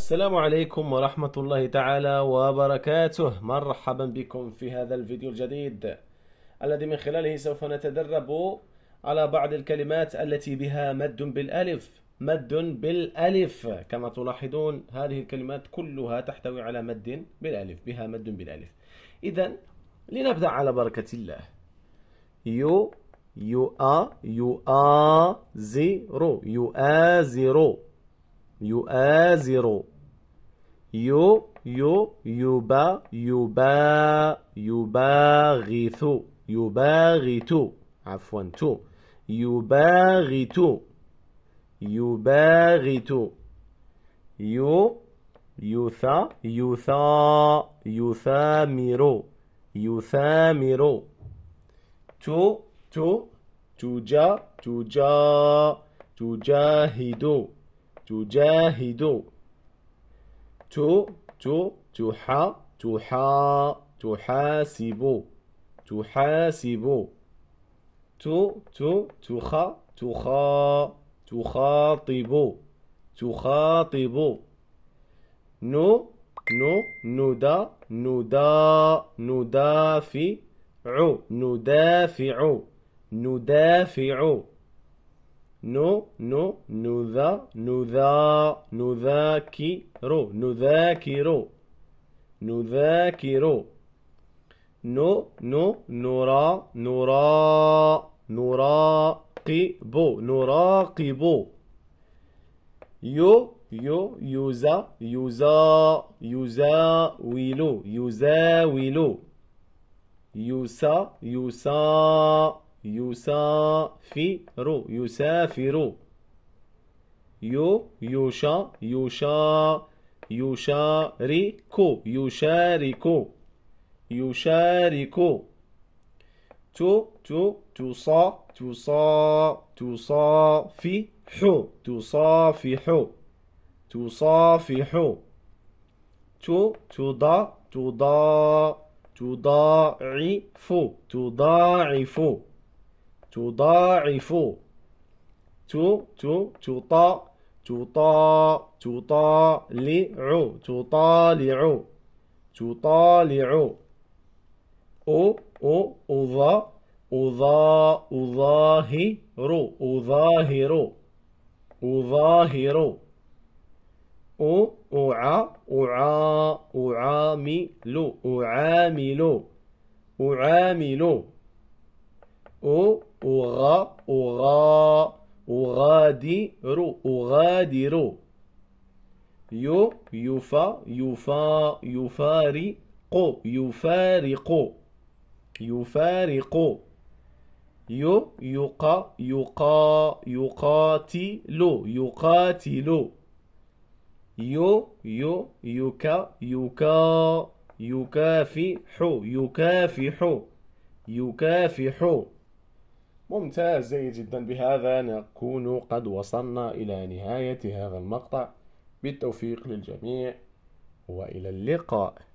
السلام عليكم ورحمة الله تعالى وبركاته مرحبا بكم في هذا الفيديو الجديد الذي من خلاله سوف نتدرب على بعض الكلمات التي بها مد بالألف مد بالألف كما تلاحظون هذه الكلمات كلها تحتوي على مد بالألف بها مد بالألف إذا لنبدأ على بركة الله يو يو آ يو آ زيرو يو آ زيرو يؤازر يو يو يبا يبا يباغث يباغت عفوا تو يباغت يباغت يو يثا يثا يثامر يثامر تو تو تجا تجا تجاهد تجاهد تو تو تحا تحا تحاسب تحاسب تو تو تخا تخا تخاطب تخاطب نو نو ندا ندا ندافع ندافع ندافع نو نو نذا نذا نذاكرو نذاكرو نذاكرو نو نو نورا نرى نراقب نراقب يو يو يزا يزا يزاويلو يزاول يسا يسا يسافر يسافر يو يشا يشا يشارك يشارك يشارك تو تو تصا تصا تصافح تصافح تصافح تو تضا تضا تضاعف تضاعف تضاعف تو تو تطا تطا تطالع تطالع تطالع أو أو أضا أضا أظاهر أظاهر أظاهر أو أعا أعا أعامل أعامل أعامل أو أغا أغا أغادر أغادر يو يفا يفا يفارق يفارق يفارق يو يقا يقا يقاتل يقاتل يو يو يكا يكا يكافح يكافح يكافح ممتاز جيد جدا بهذا نكون قد وصلنا إلى نهاية هذا المقطع بالتوفيق للجميع وإلى اللقاء